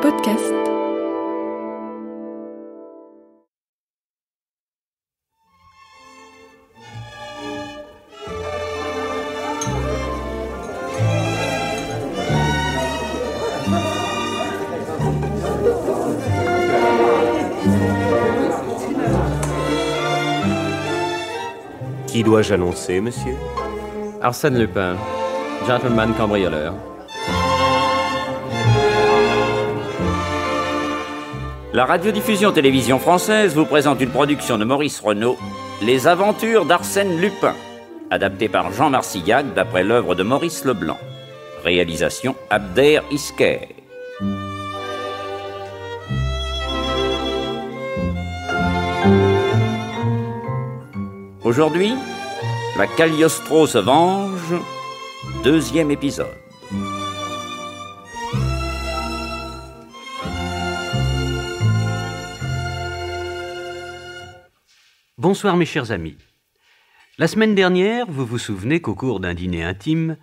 podcast. Qui dois-je annoncer, monsieur Arsène Lupin, gentleman cambrioleur. La radiodiffusion télévision française vous présente une production de Maurice Renault, Les aventures d'Arsène Lupin, adaptée par Jean Marcillac d'après l'œuvre de Maurice Leblanc. Réalisation Abder Isker. Aujourd'hui, la Cagliostro se venge, deuxième épisode. Bonsoir mes chers amis. La semaine dernière, vous vous souvenez qu'au cours d'un dîner intime,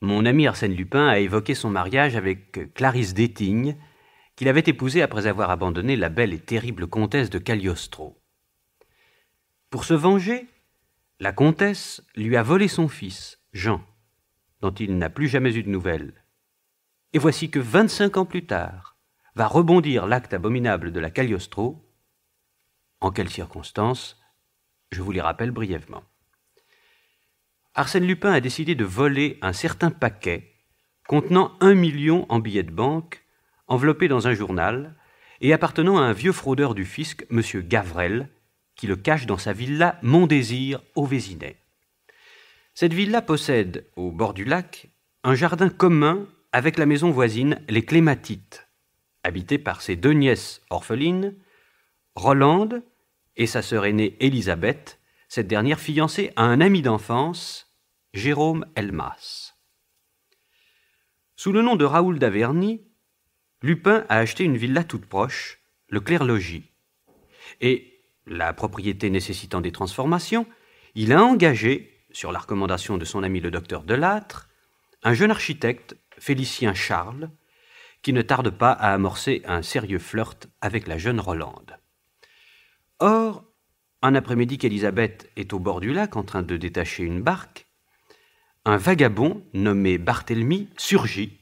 mon ami Arsène Lupin a évoqué son mariage avec Clarisse Détigne, qu'il avait épousée après avoir abandonné la belle et terrible comtesse de Cagliostro. Pour se venger, la comtesse lui a volé son fils, Jean, dont il n'a plus jamais eu de nouvelles. Et voici que 25 ans plus tard va rebondir l'acte abominable de la Cagliostro. En quelles circonstances je vous les rappelle brièvement. Arsène Lupin a décidé de voler un certain paquet contenant un million en billets de banque, enveloppé dans un journal, et appartenant à un vieux fraudeur du fisc, M. Gavrel, qui le cache dans sa villa désir, au Vésinet. Cette villa possède, au bord du lac, un jardin commun avec la maison voisine, les Clématites, habitée par ses deux nièces orphelines, Rolande, et sa sœur aînée Elisabeth, cette dernière fiancée à un ami d'enfance, Jérôme Elmas. Sous le nom de Raoul d'Averny, Lupin a acheté une villa toute proche, le Logis. Et, la propriété nécessitant des transformations, il a engagé, sur la recommandation de son ami le docteur Delâtre, un jeune architecte, Félicien Charles, qui ne tarde pas à amorcer un sérieux flirt avec la jeune Rolande. Or, un après-midi qu'Elisabeth est au bord du lac en train de détacher une barque, un vagabond nommé Barthélemy surgit,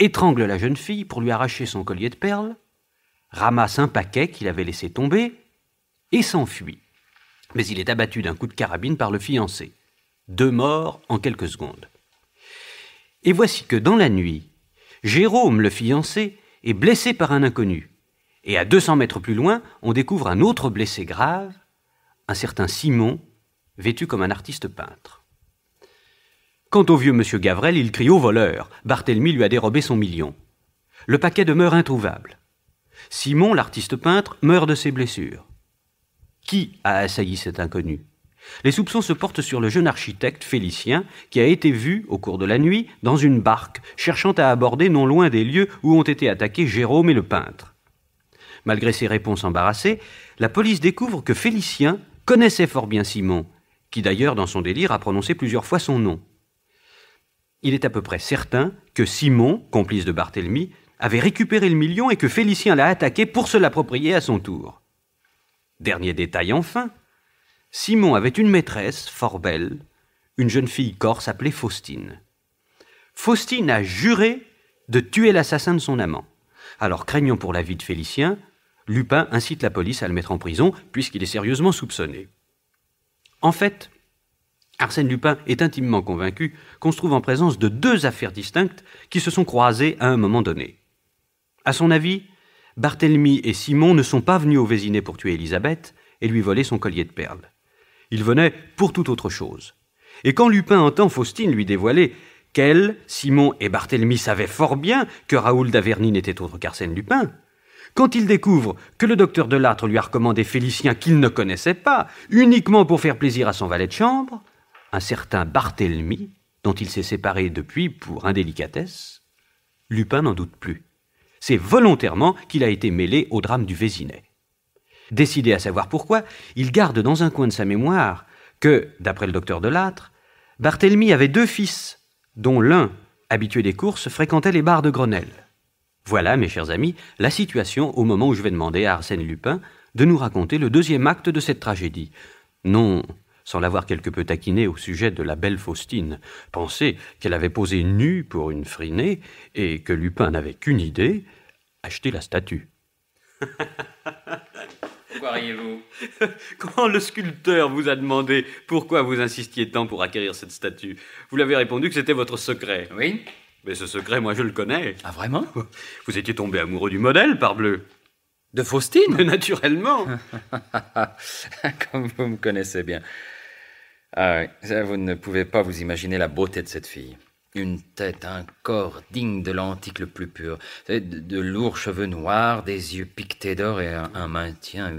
étrangle la jeune fille pour lui arracher son collier de perles, ramasse un paquet qu'il avait laissé tomber et s'enfuit. Mais il est abattu d'un coup de carabine par le fiancé. Deux morts en quelques secondes. Et voici que dans la nuit, Jérôme, le fiancé, est blessé par un inconnu. Et à 200 mètres plus loin, on découvre un autre blessé grave, un certain Simon, vêtu comme un artiste peintre. Quant au vieux monsieur Gavrel, il crie au voleur. Barthélemy lui a dérobé son million. Le paquet demeure introuvable. Simon, l'artiste peintre, meurt de ses blessures. Qui a assailli cet inconnu Les soupçons se portent sur le jeune architecte Félicien qui a été vu, au cours de la nuit, dans une barque, cherchant à aborder non loin des lieux où ont été attaqués Jérôme et le peintre malgré ses réponses embarrassées, la police découvre que Félicien connaissait fort bien Simon, qui d'ailleurs, dans son délire, a prononcé plusieurs fois son nom. Il est à peu près certain que Simon, complice de Barthélemy, avait récupéré le million et que Félicien l'a attaqué pour se l'approprier à son tour. Dernier détail enfin, Simon avait une maîtresse, fort belle, une jeune fille corse appelée Faustine. Faustine a juré de tuer l'assassin de son amant. Alors, craignant pour la vie de Félicien, Lupin incite la police à le mettre en prison puisqu'il est sérieusement soupçonné. En fait, Arsène Lupin est intimement convaincu qu'on se trouve en présence de deux affaires distinctes qui se sont croisées à un moment donné. À son avis, Barthélemy et Simon ne sont pas venus au Vésinet pour tuer Elisabeth et lui voler son collier de perles. Ils venaient pour toute autre chose. Et quand Lupin entend Faustine lui dévoiler qu'elle, Simon et Barthélemy savaient fort bien que Raoul d'Averny n'était autre qu'Arsène Lupin, quand il découvre que le docteur Delâtre lui a recommandé Félicien qu'il ne connaissait pas, uniquement pour faire plaisir à son valet de chambre, un certain Barthélemy, dont il s'est séparé depuis pour indélicatesse, Lupin n'en doute plus. C'est volontairement qu'il a été mêlé au drame du Vésinet. Décidé à savoir pourquoi, il garde dans un coin de sa mémoire que, d'après le docteur Delâtre, Barthélemy avait deux fils, dont l'un, habitué des courses, fréquentait les bars de Grenelle. Voilà, mes chers amis, la situation au moment où je vais demander à Arsène Lupin de nous raconter le deuxième acte de cette tragédie. Non, sans l'avoir quelque peu taquiné au sujet de la belle Faustine. Penser qu'elle avait posé nue pour une frinée et que Lupin n'avait qu'une idée acheter la statue. pourquoi vous Quand le sculpteur vous a demandé pourquoi vous insistiez tant pour acquérir cette statue, vous l'avez répondu que c'était votre secret. Oui mais ce secret, moi, je le connais. Ah, vraiment Vous étiez tombé amoureux du modèle, parbleu. De Faustine naturellement Comme vous me connaissez bien. Ah oui, vous ne pouvez pas vous imaginer la beauté de cette fille. Une tête, un corps digne de l'antique le plus pur. De, lourds cheveux noirs, des yeux piquetés d'or et un, maintien,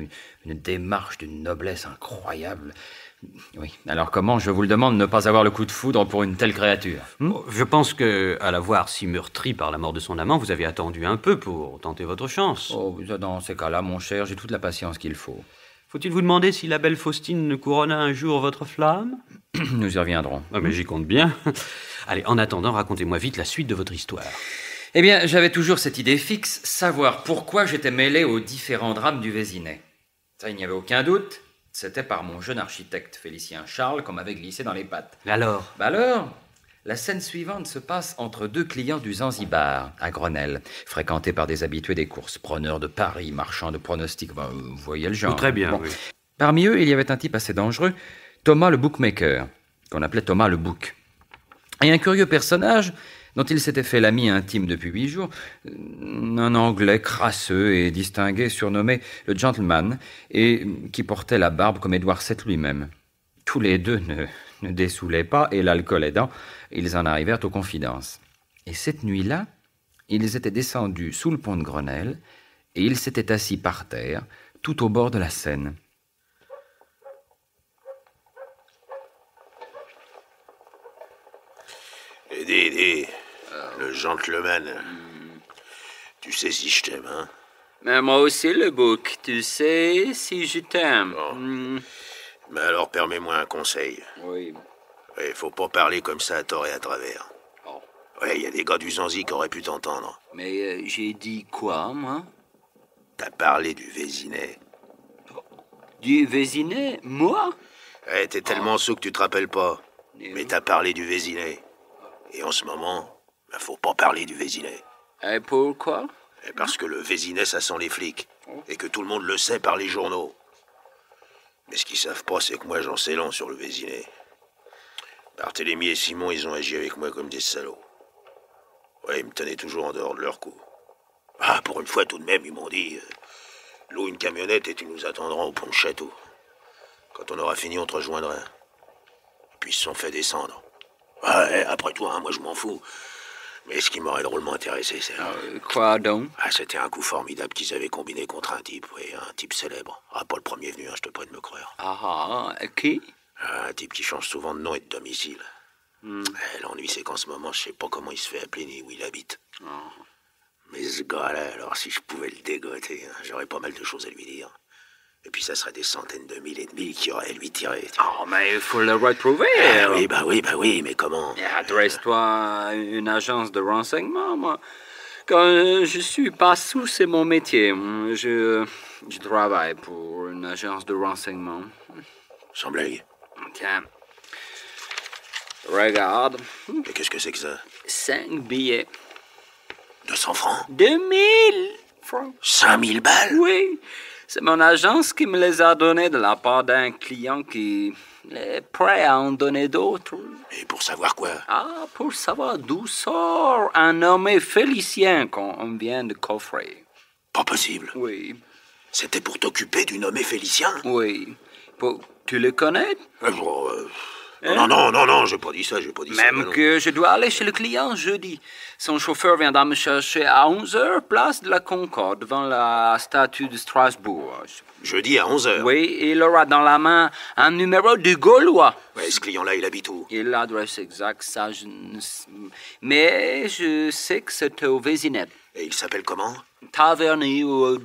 une démarche d'une noblesse incroyable. Oui. Alors comment, je vous le demande, ne pas avoir le coup de foudre pour une telle créature hmm? Je pense que, à la voir si meurtrie par la mort de son amant, vous avez attendu un peu pour tenter votre chance. Oh, dans ces cas-là, mon cher, j'ai toute la patience qu'il faut. Faut-il vous demander si la belle Faustine ne couronna un jour votre flamme Nous y reviendrons. Ah, mais j'y compte bien. Allez, en attendant, racontez-moi vite la suite de votre histoire. Eh bien, j'avais toujours cette idée fixe, savoir pourquoi j'étais mêlé aux différents drames du Vésinet. Ça, il n'y avait aucun doute. C'était par mon jeune architecte Félicien Charles qu'on m'avait glissé dans les pattes. Alors bah alors la scène suivante se passe entre deux clients du Zanzibar, à Grenelle, fréquentés par des habitués des courses, preneurs de paris, marchands de pronostics, vous voyez le genre. Très bien, Parmi eux, il y avait un type assez dangereux, Thomas le bookmaker, qu'on appelait Thomas le book. Et un curieux personnage dont il s'était fait l'ami intime depuis huit jours, euh, un Anglais crasseux et distingué, surnommé le gentleman, et qui portait la barbe comme Edouard VII lui-même. Tous les deux ne, ne dessoulaient pas, et l'alcool aidant, ils en arrivèrent aux confidences. Et cette nuit-là, ils étaient descendus sous le pont de Grenelle, et ils s'étaient assis par terre, tout au bord de la Seine. Eh, le gentleman. Tu sais si je t'aime, hein Mais moi aussi, le bouc. Tu sais si je t'aime. Hmm. Mais alors, permets-moi un conseil. Oui. Il faut pas parler comme ça à tort et à travers. Oh. Ouais, il y a des gars du Zanzi qui auraient pu t'entendre. Mais euh, j'ai dit quoi, moi T'as parlé du Vésinet. Oh. Du Vésinet Moi Tu t'es tellement oh. que tu te rappelles pas. Mais Mais t'as parlé du Vésinet. Et en ce moment, ben, faut pas parler du Vésinet. Et eh, pourquoi et eh, Parce que le Vésinet, ça sent les flics. Et que tout le monde le sait par les journaux. Mais ce qu'ils savent pas, c'est que moi, j'en sais long sur le Vésinet. Barthélemy et Simon, ils ont agi avec moi comme des salauds. Ouais, ils me tenaient toujours en dehors de leur coup. Ah, pour une fois, tout de même, ils m'ont dit euh, Loue une camionnette et tu nous attendras au pont de château. Quand on aura fini, on te rejoindra. puis ils se sont fait descendre. Ouais, après toi, hein, moi je m'en fous. Mais ce qui m'aurait drôlement intéressé, c'est... Euh, quoi donc Ah, c'était un coup formidable qu'ils avaient combiné contre un type, oui, un type célèbre. Ah, pas le premier venu, hein, je te prie de me croire. Ah, ah euh, qui Un type qui change souvent de nom et de domicile. Hmm. Eh, l'ennui, c'est qu'en ce moment, je sais pas comment il se fait appeler ni où il habite. Ah. Mais ce gars-là, alors, si je pouvais le dégoter, hein, j'aurais pas mal de choses à lui dire. Et puis ça serait des centaines de mille et de mille qui auraient lui tiré. Oh, mais il faut le retrouver. Ah, hein. oui, bah oui, bah oui, mais comment Adresse-toi à une agence de renseignement, moi. Quand euh, je suis pas sous, c'est mon métier. Hum, je, je travaille pour une agence de renseignement. Sans blague. Tiens. Regarde. qu'est-ce que c'est que ça Cinq billets. 200 francs 2000 francs. mille balles Oui. C'est mon agence qui me les a donnés de la part d'un client qui est prêt à en donner d'autres. Et pour savoir quoi Ah, pour savoir d'où sort un nommé Félicien qu'on vient de coffrer. Pas possible. Oui. C'était pour t'occuper du nommé Félicien Oui. Pour... Tu le connais euh, euh, non, non, non, non, non, j'ai pas dit ça, j'ai pas dit ça. Même que je dois aller chez le client jeudi. Son chauffeur viendra me chercher à 11h, place de la Concorde, devant la statue de Strasbourg. Jeudi à 11h Oui, il aura dans la main un numéro du Gaulois. Oui, ce client-là, il habite où Et l'adresse exacte, ça, je Mais je sais que c'est au Vésinet. Et il s'appelle comment Taverny ou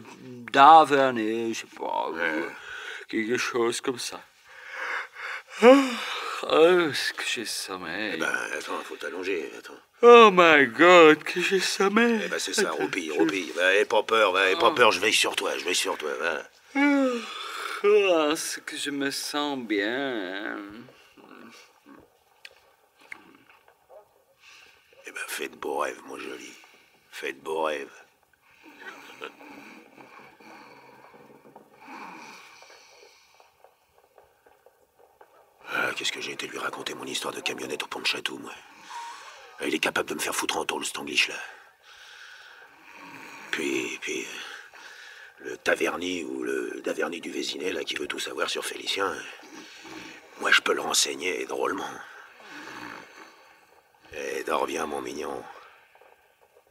Daverny, je sais pas. Quelque chose comme ça. Ah. Oh, est-ce que j'ai sommeil. Eh ben, attends, faut t'allonger, attends. Oh my god, que j'ai sommeil. Eh ben, c'est ça, roupille, roupille. Va, aie pas peur, va, pas ah. peur, je veille sur toi, je veille sur toi, va. Oh, est-ce que je me sens bien. Eh ben, fais de beaux rêves, mon joli. Fais de beaux rêves. qu'est-ce que j'ai été lui raconter mon histoire de camionnette au pont de Château, moi ah, Il est capable de me faire foutre en tôle, le Anglish, là. Puis, puis, euh, le Taverni ou le Daverny du Vésinet, là, qui veut tout savoir sur Félicien, euh, moi, je peux le renseigner, drôlement. Et eh, dors bien, mon mignon.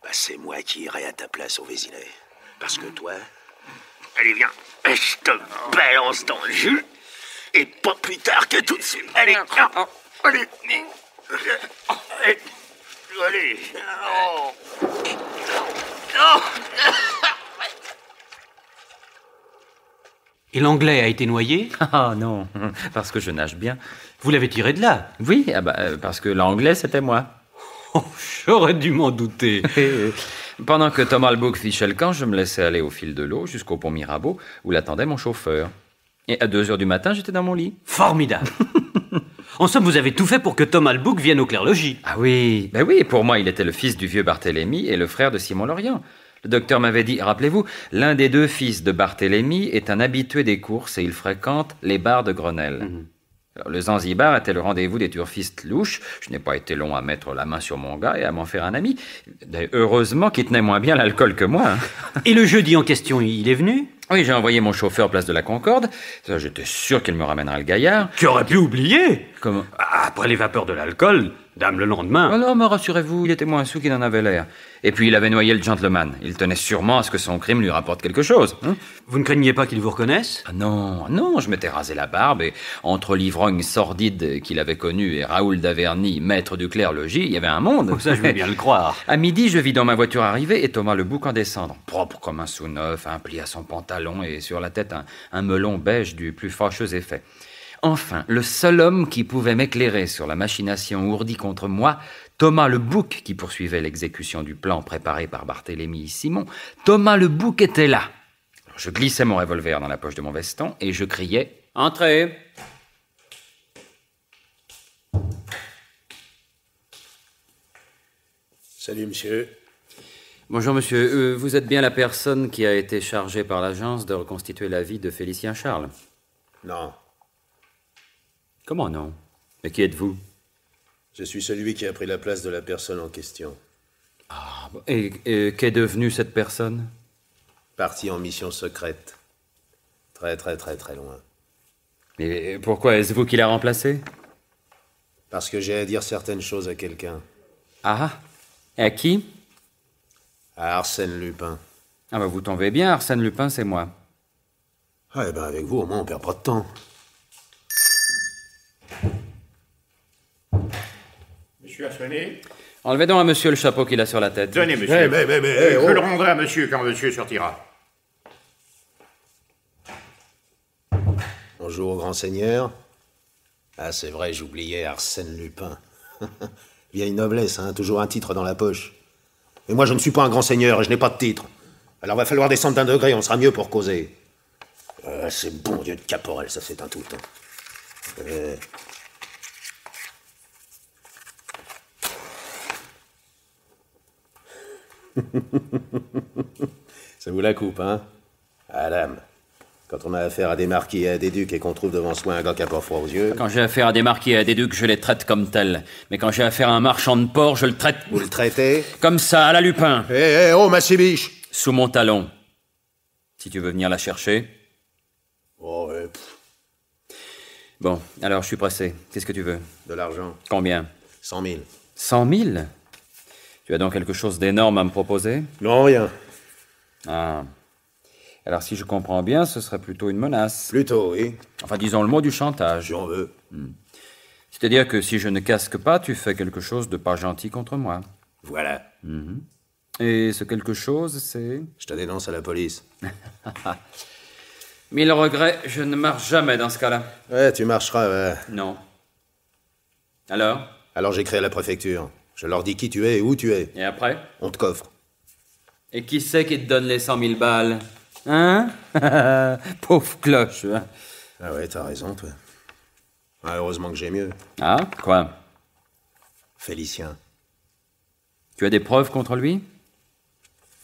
Bah, c'est moi qui irai à ta place au Vésinet. Parce que toi... Allez, viens, je te balance dans le jus et pas plus tard que tout de suite. Ah, oh, oh. Allez, allez. Allez. Oh. Et l'anglais a été noyé ah, ah non, parce que je nage bien. Vous l'avez tiré de là Oui, ah bah, euh, parce que l'anglais, c'était moi. J'aurais dû m'en douter. Eh, eh. Pendant que Thomas Albuck fichait le camp, je me laissais aller au fil de l'eau jusqu'au pont Mirabeau où l'attendait mon chauffeur. Et à 2 heures du matin, j'étais dans mon lit. Formidable En somme, vous avez tout fait pour que Thomas albouk vienne au clair Ah oui, ben oui, pour moi, il était le fils du vieux Barthélemy et le frère de Simon Lorient. Le docteur m'avait dit, rappelez-vous, l'un des deux fils de Barthélemy est un habitué des courses et il fréquente les bars de Grenelle. Mhm le Zanzibar était le rendez-vous des turfistes louches. Je n'ai pas été long à mettre la main sur mon gars et à m'en faire un ami. Heureusement qu'il tenait moins bien l'alcool que moi. Hein. Et le jeudi en question, il est venu oui, j'ai envoyé mon chauffeur place de la Concorde. J'étais sûr qu'il me ramènerait le gaillard. Tu aurais pu oublier Comment Après les vapeurs de l'alcool, Dame, le lendemain. alors ah non, mais rassurez-vous, il était moins sou qu'il en avait l'air. Et puis il avait noyé le gentleman. Il tenait sûrement à ce que son crime lui rapporte quelque chose. Hein. vous ne craignez pas qu'il vous reconnaisse ah Non, non, je m'étais rasé la barbe et entre l'ivrogne sordide qu'il avait connu et Raoul d'Averny, maître du clair logis il y avait un monde. Oh, ça, je veux bien le croire. À midi, je vis dans ma voiture arriver et Thomas le bouc en descendre. Propre comme un sous-neuf, un pli à son pantalon et sur la tête un melon beige du plus fâcheux effet. Enfin, le seul homme qui pouvait m'éclairer sur la machination ourdie contre moi, Thomas le Bouc, qui poursuivait l'exécution du plan préparé par Barthélemy Simon, Thomas le Bouc était là. je glissais mon revolver dans la poche de mon veston et je criais Entrez Salut, monsieur. Bonjour, monsieur. Euh, vous êtes bien la personne qui a été chargée par l'agence de reconstituer la vie de Félicien Charles Non. Comment non Mais qui êtes-vous Je suis celui qui a pris la place de la personne en question. Ah, et, qu'est devenue cette personne Parti en mission secrète. Très, très, très, très loin. Et pourquoi est-ce vous qui l'a remplacé Parce que j'ai à dire certaines choses à quelqu'un. Ah À qui À Arsène Lupin. Ah bah vous tombez bien, Arsène Lupin, c'est moi. Ah, et eh ben avec vous, au moins, on perd pas de temps. sonné. Enlevez donc à monsieur le chapeau qu'il a sur la tête. Donnez, monsieur. Eh, je eh, oh. le rendrai à monsieur quand monsieur sortira. Bonjour, grand seigneur. Ah, c'est vrai, j'oubliais Arsène Lupin. Vieille noblesse, hein, toujours un titre dans la poche. Mais moi, je ne suis pas un grand seigneur et je n'ai pas de titre. Alors, il va falloir descendre d'un degré, on sera mieux pour causer. Ah, c'est bon Dieu de caporel, ça c'est un tout. temps. Hein. Eh, Ça vous la coupe, hein Adam, ah, quand on a affaire à des marquis et à des ducs et qu'on trouve devant soi un gars qui a pas froid aux yeux... Quand j'ai affaire à des marquis et à des ducs, je les traite comme tels. Mais quand j'ai affaire à un marchand de porc, je le traite... Vous le traitez Comme ça, à la Lupin. Hé, eh, eh, eh, oh, ma chibiche Sous mon talon. Si tu veux venir la chercher. Oh, Bon, alors, je suis pressé. Qu'est-ce que tu veux De l'argent. Combien Cent mille. Cent mille tu as donc quelque chose d'énorme à me proposer Non, rien. Ah. Alors, si je comprends bien, ce serait plutôt une menace. Plutôt, oui. Enfin, disons le mot du chantage. J'en veux. Hmm. C'est-à-dire que si je ne casque pas, tu fais quelque chose de pas gentil contre moi. Voilà. Hmm. Et ce quelque chose, c'est Je te dénonce à la police. Mille regrets, je ne marche jamais dans ce cas-là. Ouais, tu marcheras. Ouais. Non. Alors Alors j'ai créé la préfecture. Je leur dis qui tu es et où tu es. Et après On te coffre. Et qui c'est qui te donne les cent mille balles Hein Pauvre cloche. Hein. Ah ouais, t'as raison, toi. heureusement que j'ai mieux. Ah, quoi Félicien. Tu as des preuves contre lui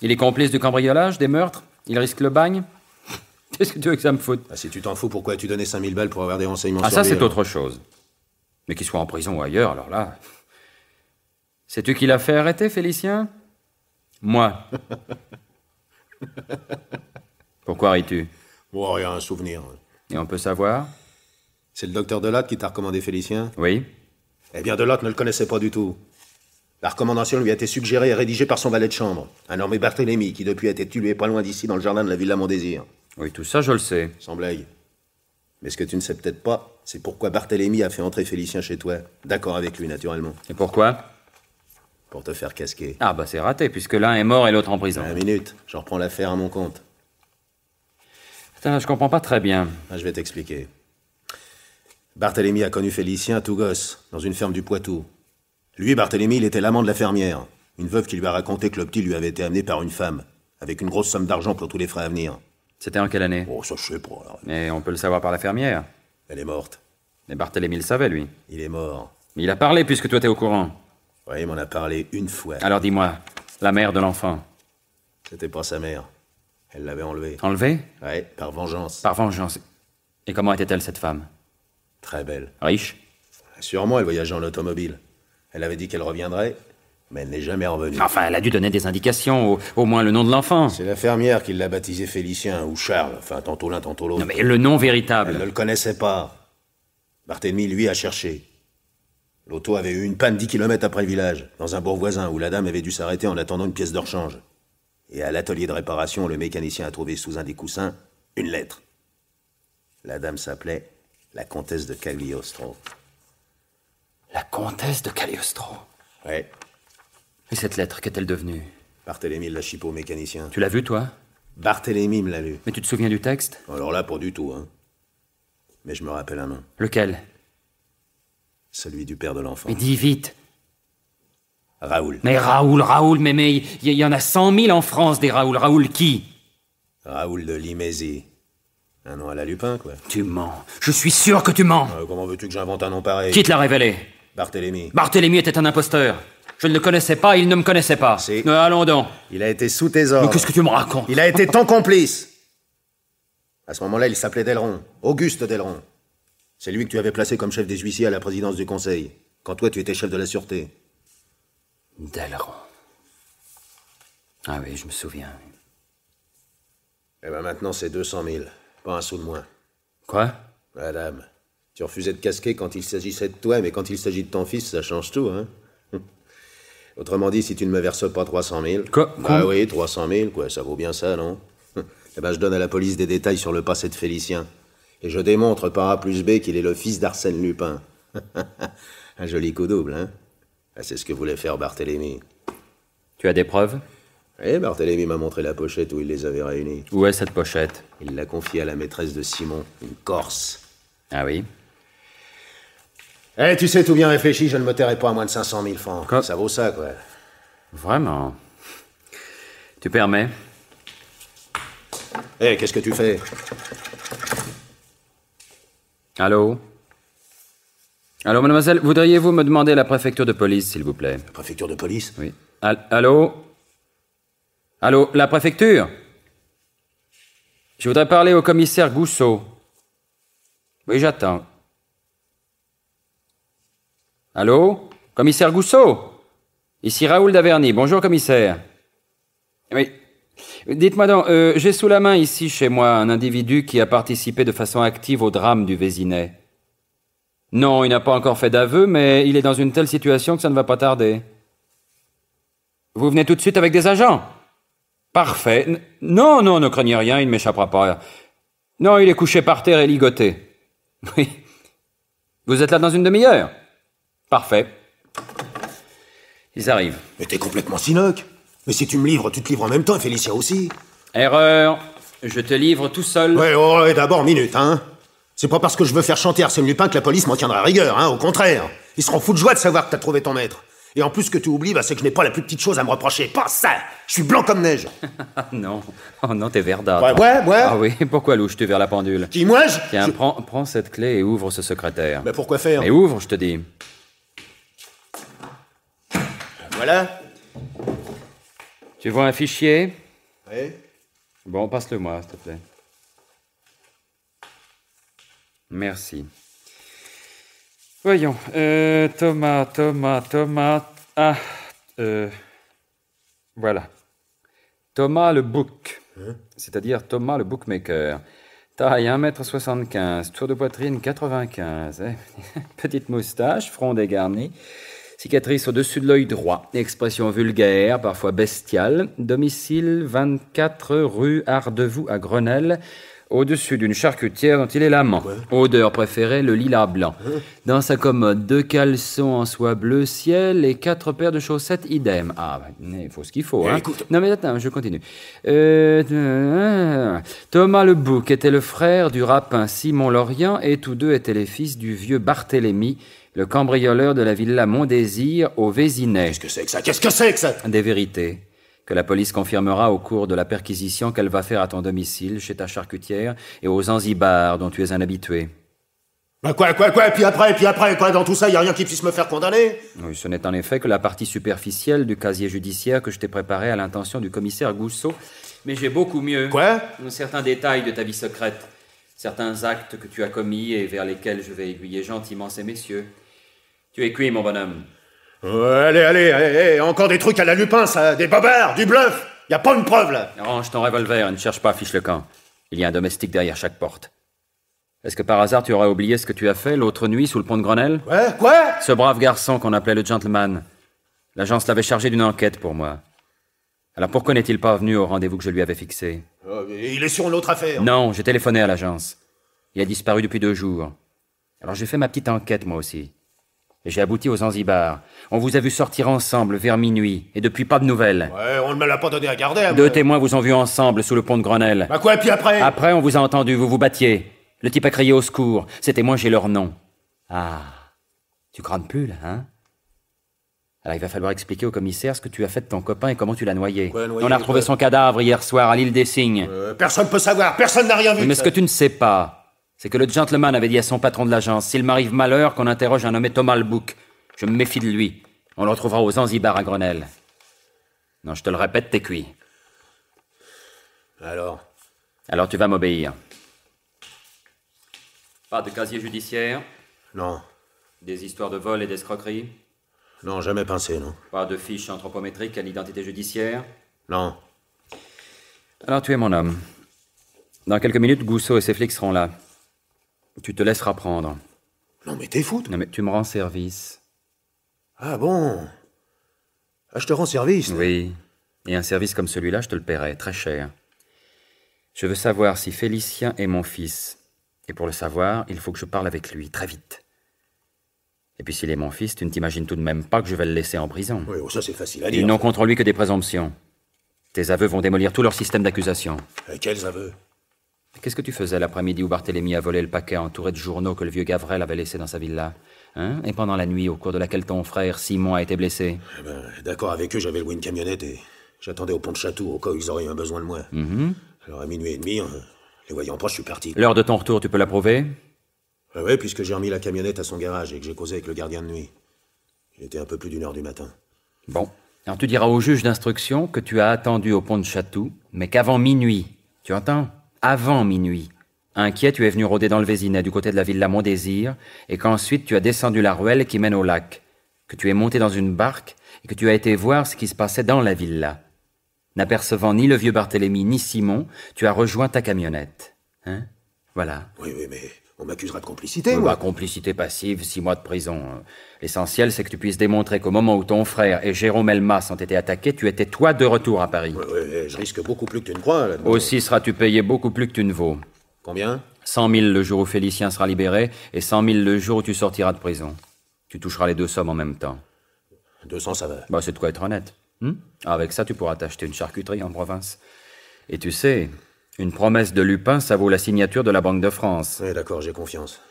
Il est complice de cambriolage, des meurtres Il risque le bagne Qu'est-ce que tu veux que ça me foute ah, Si tu t'en fous, pourquoi tu donnais 5000 balles pour avoir des renseignements Ah, ça, c'est autre chose. Mais qu'il soit en prison ou ailleurs, alors là. Sais-tu qui l'a fait arrêter, Félicien Moi. Pourquoi ris-tu Oh, rien, un souvenir. Et on peut savoir C'est le docteur Delatte qui t'a recommandé Félicien Oui. Eh bien, Delatte ne le connaissait pas du tout. La recommandation lui a été suggérée et rédigée par son valet de chambre, un nommé Barthélemy, qui depuis a été tué pas loin d'ici, dans le jardin de la Villa désir. Oui, tout ça, je le sais. Sans blague. Mais ce que tu ne sais peut-être pas, c'est pourquoi Barthélemy a fait entrer Félicien chez toi. D'accord avec lui, naturellement. Et pourquoi pour te faire casquer. Ah bah c'est raté, puisque l'un est mort et l'autre en prison. Une minute, je reprends l'affaire à mon compte. Attends, je comprends pas très bien. Ah, je vais t'expliquer. Barthélemy a connu Félicien tout gosse, dans une ferme du Poitou. Lui, Barthélemy, il était l'amant de la fermière. Une veuve qui lui a raconté que le petit lui avait été amené par une femme, avec une grosse somme d'argent pour tous les frais à venir. C'était en quelle année Oh, ça je sais pas. Mais on peut le savoir par la fermière. Elle est morte. Mais Barthélemy le savait, lui. Il est mort. Mais il a parlé, puisque toi t'es au courant. Oui, il m'en a parlé une fois. Alors dis-moi, la mère de l'enfant C'était pas sa mère. Elle l'avait enlevée. Enlevée Oui, par vengeance. Par vengeance. Et comment était-elle, cette femme Très belle. Riche Sûrement, elle voyageait en automobile. Elle avait dit qu'elle reviendrait, mais elle n'est jamais revenue. Enfin, elle a dû donner des indications, au, moins le nom de l'enfant. C'est la fermière qui l'a baptisé Félicien, ou Charles, enfin, tantôt l'un, tantôt l'autre. Non, mais le nom véritable. Elle ne le connaissait pas. Barthélemy, lui, a cherché. L'auto avait eu une panne dix kilomètres après le village, dans un bourg voisin où la dame avait dû s'arrêter en attendant une pièce de rechange. Et à l'atelier de réparation, le mécanicien a trouvé sous un des coussins une lettre. La dame s'appelait la comtesse de Cagliostro. La comtesse de Cagliostro Ouais. Et cette lettre, qu'est-elle devenue Barthélemy l'a chipot mécanicien. Tu l'as vue, toi Barthélémy me l'a lu. Mais tu te souviens du texte Alors là, pas du tout, hein. Mais je me rappelle un nom. Lequel celui du père de l'enfant. Mais dis vite Raoul. Mais Raoul, Raoul, mais il y, en a cent mille en France des Raoul. Raoul qui Raoul de Limézy. Un nom à la Lupin, quoi. Tu mens. Je suis sûr que tu mens. Euh, comment veux-tu que j'invente un nom pareil Qui te l'a révélé Barthélemy. Barthélemy était un imposteur. Je ne le connaissais pas, il ne me connaissait pas. Si. Euh, allons donc. Il a été sous tes ordres. Mais qu'est-ce que tu me racontes Il a été ton complice. À ce moment-là, il s'appelait Delron. Auguste Delron. C'est lui que tu avais placé comme chef des huissiers à la présidence du conseil, quand toi tu étais chef de la sûreté. Delron. Ah oui, je me souviens. Eh ben maintenant c'est 200 000, pas un sou de moins. Quoi Madame, tu refusais de casquer quand il s'agissait de toi, mais quand il s'agit de ton fils, ça change tout, hein Autrement dit, si tu ne me verses pas 300 000. Quoi, bah quoi Ah oui, 300 000, quoi, ça vaut bien ça, non Eh ben je donne à la police des détails sur le passé de Félicien et je démontre par A plus B qu'il est le fils d'Arsène Lupin. Un joli coup double, hein ah, C'est ce que voulait faire Barthélemy. Tu as des preuves Eh, Barthélemy m'a montré la pochette où il les avait réunis. Où est cette pochette Il l'a confiée à la maîtresse de Simon, une Corse. Ah oui Eh, tu sais, tout bien réfléchi, je ne me tairai pas à moins de 500 000 francs. ça vaut ça, quoi. Vraiment Tu permets Eh, qu'est-ce que tu fais Allô Allô, mademoiselle, voudriez-vous me demander la préfecture de police, s'il vous plaît La préfecture de police Oui. allô Allô, la préfecture Je voudrais parler au commissaire Gousseau. Oui, j'attends. Allô Commissaire Gousseau Ici Raoul Daverny. Bonjour, commissaire. Oui, Dites-moi donc, euh, j'ai sous la main ici chez moi un individu qui a participé de façon active au drame du Vésinet. Non, il n'a pas encore fait d'aveu, mais il est dans une telle situation que ça ne va pas tarder. Vous venez tout de suite avec des agents Parfait. non, non, ne craignez rien, il ne m'échappera pas. Non, il est couché par terre et ligoté. Oui. Vous êtes là dans une demi-heure Parfait. Ils arrivent. Mais t'es complètement sinoc mais si tu me livres, tu te livres en même temps et Félicia aussi. Erreur. Je te livre tout seul. Ouais, ouais, d'abord, minute, hein. C'est pas parce que je veux faire chanter Arsène Lupin que la police m'en tiendra rigueur, hein. Au contraire. Ils seront fous de joie de savoir que t'as trouvé ton maître. Et en plus, ce que tu oublies, bah, c'est que je n'ai pas la plus petite chose à me reprocher. Pas ça Je suis blanc comme neige Non. Oh non, t'es verdâtre. Ouais, ouais, Ah oui, pourquoi louche tu vers la pendule Qui, moi, je... Tiens, Prends, cette clé et ouvre ce secrétaire. Mais bah, pourquoi faire Et ouvre, je te dis. Voilà. Tu vois un fichier Oui. Bon, passe-le-moi, s'il te plaît. Merci. Voyons. Euh, Thomas, Thomas, Thomas. Ah, euh, voilà. Thomas le book, hein c'est-à-dire Thomas le bookmaker. Taille 1m75, tour de poitrine 95, eh, petite moustache, front dégarni. Cicatrice au-dessus de l'œil droit, expression vulgaire, parfois bestiale. Domicile 24 rue Ardevoux à Grenelle, au-dessus d'une charcutière dont il est l'amant. Odeur préférée, le lilas blanc. Hein Dans sa commode, deux caleçons en soie bleu ciel et quatre paires de chaussettes idem. Ah, bah, il faut ce qu'il faut. Hein. Non mais attends, je continue. Euh, Thomas le Bouc était le frère du rapin Simon Lorient et tous deux étaient les fils du vieux Barthélemy le cambrioleur de la villa Mondésir au Vésinet. Qu'est-ce que c'est que ça Qu'est-ce que c'est que ça Des vérités que la police confirmera au cours de la perquisition qu'elle va faire à ton domicile, chez ta charcutière et aux Zanzibars dont tu es un habitué. Ben quoi, quoi, quoi, et puis après, et puis après, quoi, dans tout ça, il a rien qui puisse me faire condamner Oui, ce n'est en effet que la partie superficielle du casier judiciaire que je t'ai préparé à l'intention du commissaire Gousseau, mais j'ai beaucoup mieux. Quoi Certains détails de ta vie secrète, certains actes que tu as commis et vers lesquels je vais aiguiller gentiment ces messieurs. Tu es cuit, mon bonhomme. allez, allez, allez, encore des trucs à la Lupin, ça, des bobards, du bluff. Y a pas une preuve là. Range ton revolver et ne cherche pas, fiche le camp. Il y a un domestique derrière chaque porte. Est-ce que par hasard tu aurais oublié ce que tu as fait l'autre nuit sous le pont de Grenelle Ouais, quoi Ce brave garçon qu'on appelait le gentleman. L'agence l'avait chargé d'une enquête pour moi. Alors pourquoi n'est-il pas venu au rendez-vous que je lui avais fixé oh, Il est sur une autre affaire. Non, j'ai téléphoné à l'agence. Il a disparu depuis deux jours. Alors j'ai fait ma petite enquête moi aussi. J'ai abouti aux Zanzibar. On vous a vu sortir ensemble vers minuit, et depuis pas de nouvelles. Ouais, on ne me l'a pas donné à garder. Hein, Deux témoins vous ont vu ensemble sous le pont de Grenelle. Bah quoi, et puis après Après, on vous a entendu, vous vous battiez. Le type a crié au secours. Ces témoins, j'ai leur nom. Ah, tu crames plus, là, hein alors il va falloir expliquer au commissaire ce que tu as fait de ton copain et comment tu l'as noyé. On a retrouvé son cadavre hier soir à l'île des signes. Euh, personne ne peut savoir, personne n'a rien vu. Mais, mais ce que tu ne sais pas, c'est que le gentleman avait dit à son patron de l'agence S'il m'arrive malheur, qu'on interroge un nommé Thomas Lebouc. Je me méfie de lui. On le retrouvera aux Zanzibar à Grenelle. Non, je te le répète, t'es cuit. Alors Alors tu vas m'obéir. Pas de casier judiciaire Non. Des histoires de vol et d'escroquerie Non, jamais pensé, non. Pas de fiche anthropométrique à l'identité judiciaire Non. Alors tu es mon homme. Dans quelques minutes, Gousseau et ses flics seront là. Tu te laisseras prendre. Non mais t'es fou, toi. Non mais tu me rends service. Ah bon Ah, je te rends service Oui. Et un service comme celui-là, je te le paierai, très cher. Je veux savoir si Félicien est mon fils. Et pour le savoir, il faut que je parle avec lui, très vite. Et puis s'il est mon fils, tu ne t'imagines tout de même pas que je vais le laisser en prison. Oui, oh, ça c'est facile à dire. Ils n'ont contre lui que des présomptions. Tes aveux vont démolir tout leur système d'accusation. Quels aveux Qu'est-ce que tu faisais l'après-midi où Barthélemy a volé le paquet entouré de journaux que le vieux Gavrel avait laissé dans sa villa hein Et pendant la nuit au cours de laquelle ton frère Simon a été blessé eh ben, D'accord avec eux, j'avais loué une camionnette et j'attendais au pont de Château au cas où ils auraient un besoin de moi. Mhm. Alors à minuit et demi, euh, les voyant proches, je suis parti. L'heure de ton retour, tu peux la prouver ah Oui, puisque j'ai remis la camionnette à son garage et que j'ai causé avec le gardien de nuit. Il était un peu plus d'une heure du matin. Bon. Alors tu diras au juge d'instruction que tu as attendu au pont de Château, mais qu'avant minuit. Tu entends avant minuit. Inquiet, tu es venu rôder dans le Vésinet, du côté de la villa Mon désir, et qu'ensuite tu as descendu la ruelle qui mène au lac, que tu es monté dans une barque, et que tu as été voir ce qui se passait dans la villa. N'apercevant ni le vieux Barthélemy, ni Simon, tu as rejoint ta camionnette. Hein Voilà. Oui, oui, mais on m'accusera de complicité, ou bah, complicité passive, six mois de prison. Hein. L'essentiel, c'est que tu puisses démontrer qu'au moment où ton frère et Jérôme Elmas ont été attaqués, tu étais toi de retour à Paris. je risque beaucoup plus que tu ne crois. Aussi seras-tu payé beaucoup plus que tu ne vaux. Combien Cent mille le jour où Félicien sera libéré et cent mille le jour où tu sortiras de prison. Tu toucheras les deux sommes en même temps. 200, ça va. Bah, c'est de quoi être honnête. Hmm Avec ça, tu pourras t'acheter une charcuterie en province. Et tu sais, une promesse de Lupin, ça vaut la signature de la Banque de France. Eh d'accord, j'ai confiance.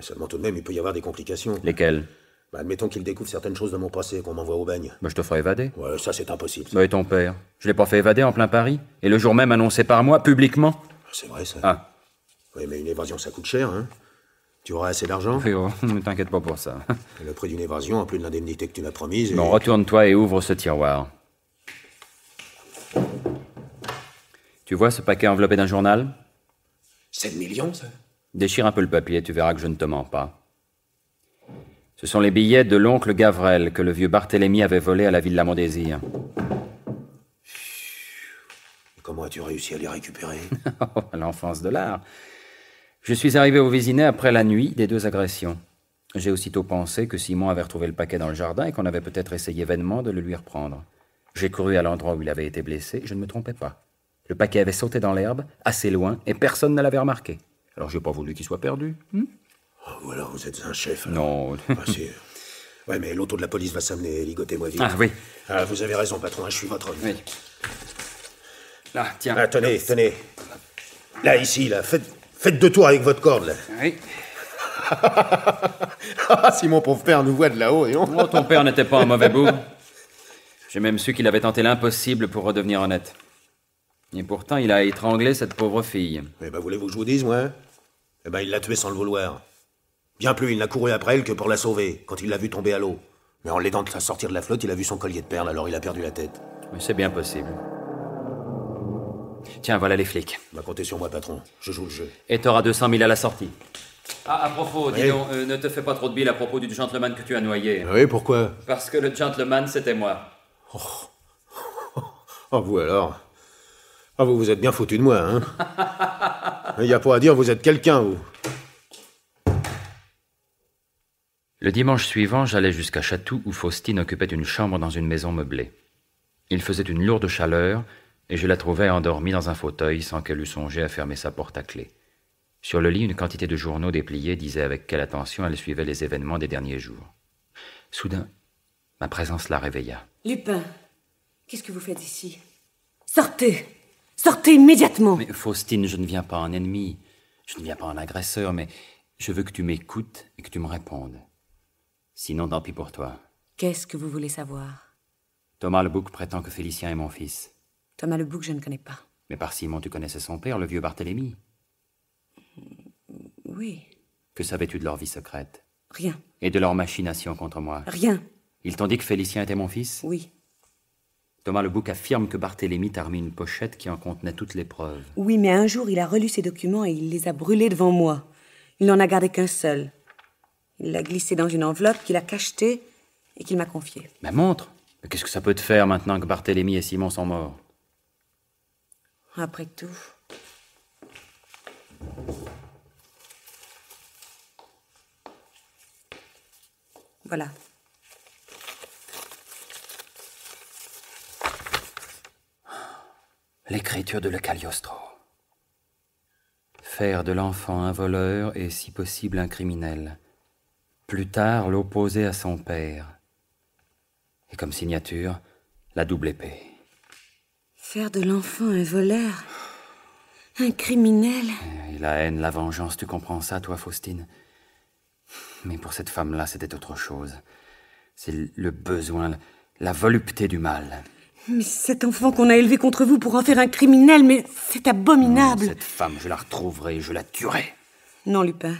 seulement tout de même, il peut y avoir des complications. Lesquelles bah, Admettons qu'il découvre certaines choses de mon passé, qu'on m'envoie au bagne. Bah, je te ferai évader. Ouais, ça c'est impossible. Bah, et ton père Je l'ai pas fait évader en plein Paris Et le jour même annoncé par moi, publiquement ah, C'est vrai ça. Ah. Oui, mais une évasion, ça coûte cher, hein tu auras assez d'argent oh, ne t'inquiète pas pour ça. Le prix d'une évasion, en plus de l'indemnité que tu m'as promise. Bon, retourne-toi et ouvre ce tiroir. Tu vois ce paquet enveloppé d'un journal 7 millions, ça Déchire un peu le papier, tu verras que je ne te mens pas. Ce sont les billets de l'oncle Gavrel que le vieux Barthélemy avait volés à la villa Mondésir. Comment as-tu réussi à les récupérer oh, l'enfance de l'art. Je suis arrivé au Vésinet après la nuit des deux agressions. J'ai aussitôt pensé que Simon avait retrouvé le paquet dans le jardin et qu'on avait peut-être essayé vainement de le lui reprendre. J'ai couru à l'endroit où il avait été blessé, je ne me trompais pas. Le paquet avait sauté dans l'herbe, assez loin, et personne ne l'avait remarqué. Alors j'ai pas voulu qu'il soit perdu. Hmm? Oh, ou alors vous êtes un chef. Hein. non. Pas ah, euh, Ouais, mais l'auto de la police va s'amener, ligotez-moi vite. Ah oui. Ah, vous avez raison, patron, hein, je suis votre homme. Oui. Là, tiens. Ah, tenez, tenez. Là, ici, là, faites, faites deux tours avec votre corde, là. Oui. Ah, si mon pauvre père nous voit de là-haut, et on... Oh, ton père n'était pas un mauvais bout. J'ai même su qu'il avait tenté l'impossible pour redevenir honnête. Et pourtant, il a étranglé cette pauvre fille. Eh ben, voulez-vous que je vous dise, moi Eh ben, il l'a tuée sans le vouloir. Bien plus, il n'a couru après elle que pour la sauver, quand il l'a vue tomber à l'eau. Mais en l'aidant à sortir de la flotte, il a vu son collier de perles, alors il a perdu la tête. Mais c'est bien possible. Tiens, voilà les flics. Va compter sur moi, patron. Je joue le jeu. Et t'auras 200 000 à la sortie. Ah, à propos, dis donc, euh, ne te fais pas trop de billes à propos du gentleman que tu as noyé. Ah oui, pourquoi Parce que le gentleman, c'était moi. oh, oh vous alors ah, vous vous êtes bien foutu de moi, hein Il n'y a pas à dire, vous êtes quelqu'un, vous. Le dimanche suivant, j'allais jusqu'à Chatou où Faustine occupait une chambre dans une maison meublée. Il faisait une lourde chaleur et je la trouvais endormie dans un fauteuil sans qu'elle eût songé à fermer sa porte à clé. Sur le lit, une quantité de journaux dépliés disait avec quelle attention elle suivait les événements des derniers jours. Soudain, ma présence la réveilla. Lupin, qu'est-ce que vous faites ici Sortez Sortez immédiatement Mais Faustine, je ne viens pas en ennemi. Je ne viens pas en agresseur, mais je veux que tu m'écoutes et que tu me répondes. Sinon, tant pis pour toi. Qu'est-ce que vous voulez savoir Thomas Lebouc prétend que Félicien est mon fils. Thomas Lebouc, je ne connais pas. Mais par Simon, tu connaissais son père, le vieux Barthélemy hmm, Oui. Que savais-tu de leur vie secrète Rien. Et de leur machination contre moi Rien. Ils t'ont dit que Félicien était mon fils Oui. Thomas Lebouc affirme que Barthélemy t'a remis une pochette qui en contenait toutes les preuves. Oui, mais un jour, il a relu ses documents et il les a brûlés devant moi. Il n'en a gardé qu'un seul. Il l'a glissé dans une enveloppe qu'il a cachetée et qu'il m'a confiée. Ma montre Qu'est-ce que ça peut te faire maintenant que Barthélemy et Simon sont morts Après tout. Voilà. l'écriture de Le Cagliostro. Faire de l'enfant un voleur et si possible un criminel. Plus tard l'opposer à son père. Et comme signature, la double épée. Faire de l'enfant un voleur un criminel Et la haine, la vengeance, tu comprends ça, toi, Faustine Mais pour cette femme-là, c'était autre chose. C'est le besoin, la volupté du mal. Mais cet enfant qu'on a élevé contre vous pour en faire un criminel, mais c'est abominable. Mmh, cette femme, je la retrouverai, je la tuerai. Non, Lupin.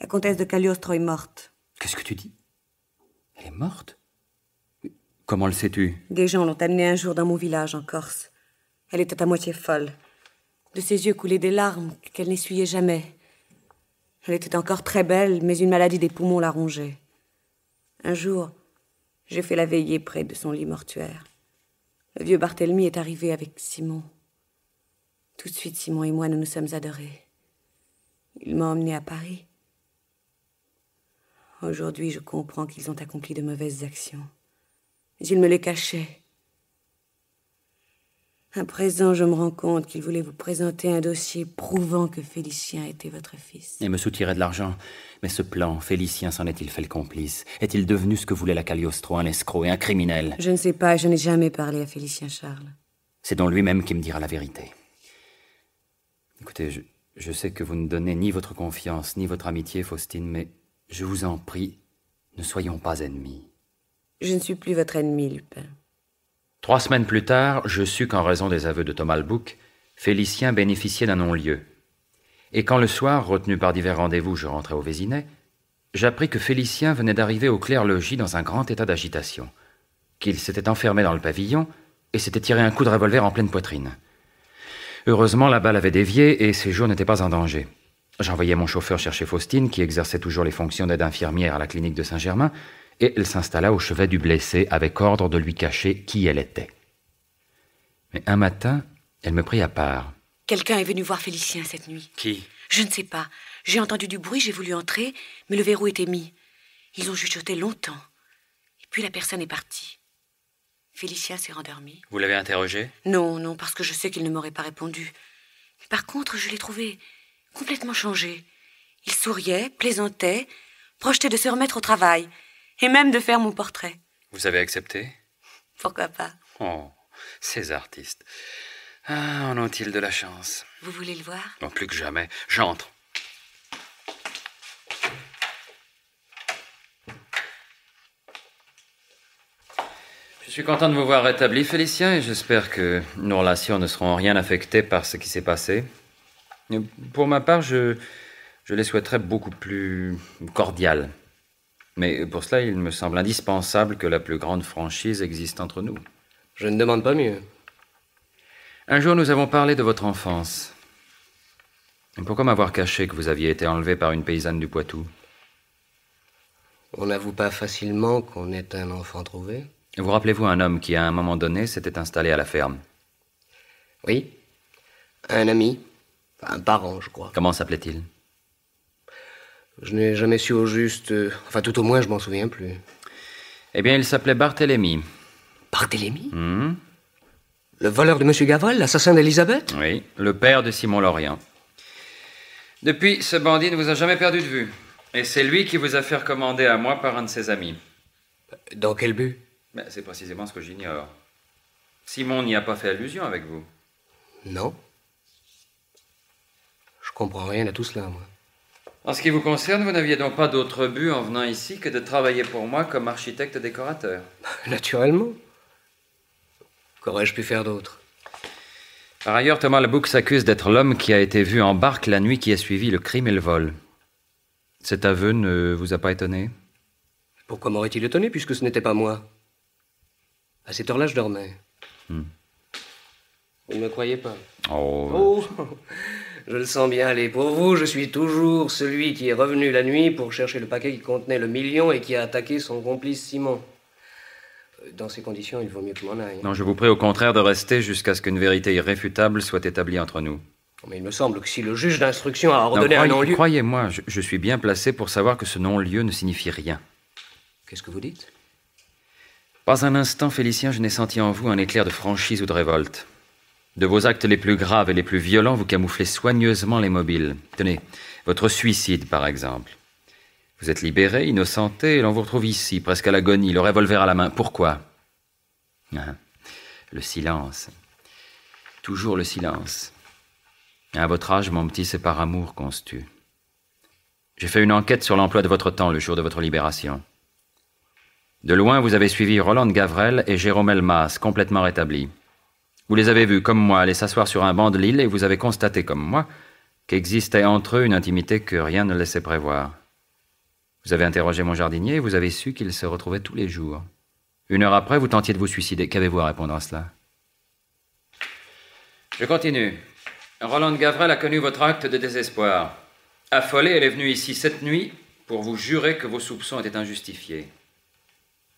La comtesse de Cagliostro est morte. Qu'est-ce que tu dis Elle est morte Comment le sais-tu Des gens l'ont amenée un jour dans mon village en Corse. Elle était à moitié folle. De ses yeux coulaient des larmes qu'elle n'essuyait jamais. Elle était encore très belle, mais une maladie des poumons la rongeait. Un jour, j'ai fait la veillée près de son lit mortuaire. Le vieux Barthélemy est arrivé avec Simon. Tout de suite, Simon et moi, nous nous sommes adorés. Il m'a emmené à Paris. Aujourd'hui, je comprends qu'ils ont accompli de mauvaises actions. Ils me les cachaient. À présent, je me rends compte qu'il voulait vous présenter un dossier prouvant que Félicien était votre fils. Et me soutirait de l'argent. Mais ce plan, Félicien s'en est-il fait le complice Est-il devenu ce que voulait la Cagliostro, un escroc et un criminel Je ne sais pas, je n'ai jamais parlé à Félicien Charles. C'est donc lui-même qui me dira la vérité. Écoutez, je, je sais que vous ne donnez ni votre confiance, ni votre amitié, Faustine, mais je vous en prie, ne soyons pas ennemis. Je ne suis plus votre ennemi, Lupin. Trois semaines plus tard, je sus qu'en raison des aveux de Thomas Book, Félicien bénéficiait d'un non-lieu. Et quand le soir, retenu par divers rendez-vous, je rentrais au Vésinet, j'appris que Félicien venait d'arriver au clair-logis dans un grand état d'agitation, qu'il s'était enfermé dans le pavillon et s'était tiré un coup de revolver en pleine poitrine. Heureusement, la balle avait dévié et ses jours n'étaient pas en danger. J'envoyais mon chauffeur chercher Faustine, qui exerçait toujours les fonctions d'aide infirmière à la clinique de Saint-Germain, et elle s'installa au chevet du blessé avec ordre de lui cacher qui elle était. Mais un matin, elle me prit à part. Quelqu'un est venu voir Félicien cette nuit. Qui Je ne sais pas. J'ai entendu du bruit, j'ai voulu entrer, mais le verrou était mis. Ils ont chuchoté longtemps. Et puis la personne est partie. Félicien s'est rendormi. Vous l'avez interrogé Non, non, parce que je sais qu'il ne m'aurait pas répondu. par contre, je l'ai trouvé complètement changé. Il souriait, plaisantait, projetait de se remettre au travail et même de faire mon portrait. Vous avez accepté Pourquoi pas Oh, ces artistes. Ah, en ont-ils de la chance Vous voulez le voir Non, plus que jamais. J'entre. Je suis content de vous voir rétabli, Félicien, et j'espère que nos relations ne seront rien affectées par ce qui s'est passé. Pour ma part, je, je les souhaiterais beaucoup plus cordiales. Mais pour cela, il me semble indispensable que la plus grande franchise existe entre nous. Je ne demande pas mieux. Un jour, nous avons parlé de votre enfance. Pourquoi m'avoir caché que vous aviez été enlevé par une paysanne du Poitou On n'avoue pas facilement qu'on est un enfant trouvé. Vous rappelez-vous un homme qui, à un moment donné, s'était installé à la ferme Oui. Un ami. Un parent, je crois. Comment s'appelait-il je n'ai jamais su au juste. Euh, enfin, tout au moins, je m'en souviens plus. Eh bien, il s'appelait Barthélemy. Barthélemy hmm. Le voleur de Monsieur Gaval l'assassin d'Elisabeth Oui, le père de Simon Lorient. Depuis, ce bandit ne vous a jamais perdu de vue. Et c'est lui qui vous a fait recommander à moi par un de ses amis. Dans quel but ben, c'est précisément ce que j'ignore. Simon n'y a pas fait allusion avec vous. Non. Je comprends rien à tout cela, moi. En ce qui vous concerne, vous n'aviez donc pas d'autre but en venant ici que de travailler pour moi comme architecte décorateur Naturellement. Qu'aurais-je pu faire d'autre Par ailleurs, Thomas Lebouc s'accuse d'être l'homme qui a été vu en barque la nuit qui a suivi le crime et le vol. Cet aveu ne vous a pas étonné Pourquoi m'aurait-il étonné puisque ce n'était pas moi À cette heure-là, je dormais. Hmm. Vous ne me croyez pas Oh. oh je le sens bien aller. Pour vous, je suis toujours celui qui est revenu la nuit pour chercher le paquet qui contenait le million et qui a attaqué son complice Simon. Euh, dans ces conditions, il vaut mieux que m'en aille. Non, je vous prie au contraire de rester jusqu'à ce qu'une vérité irréfutable soit établie entre nous. Oh, mais il me semble que si le juge d'instruction a ordonné un non-lieu... Croyez-moi, je suis bien placé pour savoir que ce non-lieu ne signifie rien. Qu'est-ce que vous dites Pas un instant, Félicien, je n'ai senti en vous un éclair de franchise ou de révolte. De vos actes les plus graves et les plus violents, vous camouflez soigneusement les mobiles. Tenez, votre suicide, par exemple. Vous êtes libéré, innocenté, et l'on vous retrouve ici, presque à l'agonie, le revolver à la main. Pourquoi ah, Le silence. Toujours le silence. À votre âge, mon petit, c'est par amour qu'on se tue. J'ai fait une enquête sur l'emploi de votre temps le jour de votre libération. De loin, vous avez suivi Roland Gavrel et Jérôme Elmas, complètement rétablis. Vous les avez vus, comme moi, aller s'asseoir sur un banc de l'île et vous avez constaté, comme moi, qu'existait entre eux une intimité que rien ne laissait prévoir. Vous avez interrogé mon jardinier et vous avez su qu'ils se retrouvaient tous les jours. Une heure après, vous tentiez de vous suicider. Qu'avez-vous à répondre à cela Je continue. Roland Gavrel a connu votre acte de désespoir. Affolée, elle est venue ici cette nuit pour vous jurer que vos soupçons étaient injustifiés.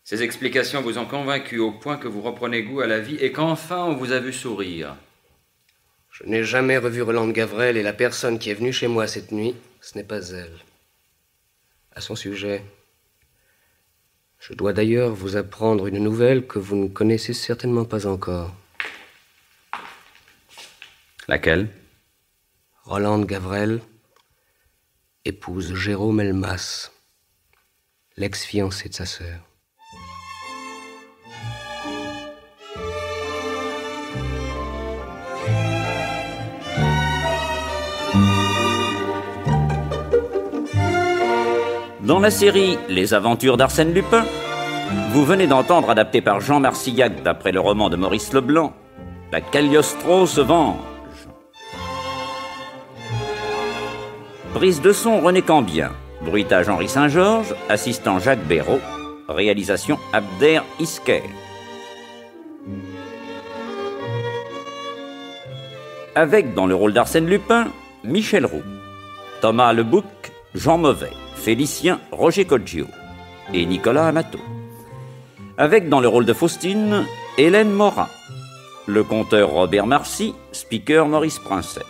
Ces explications vous ont convaincu au point que vous reprenez goût à la vie et qu'enfin on vous a vu sourire. Je n'ai jamais revu Rolande Gavrel et la personne qui est venue chez moi cette nuit, ce n'est pas elle. À son sujet, je dois d'ailleurs vous apprendre une nouvelle que vous ne connaissez certainement pas encore. Laquelle Rolande Gavrel épouse Jérôme Elmas, l'ex-fiancé de sa sœur. Dans la série Les aventures d'Arsène Lupin, vous venez d'entendre, adapté par Jean Marcillac d'après le roman de Maurice Leblanc, La Cagliostro se venge. Brise de son René Cambien, bruitage Henri Saint-Georges, assistant Jacques Béraud, réalisation Abder Isquet. Avec dans le rôle d'Arsène Lupin, Michel Roux, Thomas Lebouc, Jean Mauvais. Félicien Roger Coggio et Nicolas Amato. Avec dans le rôle de Faustine, Hélène Morin, le conteur Robert Marcy, speaker Maurice Princet.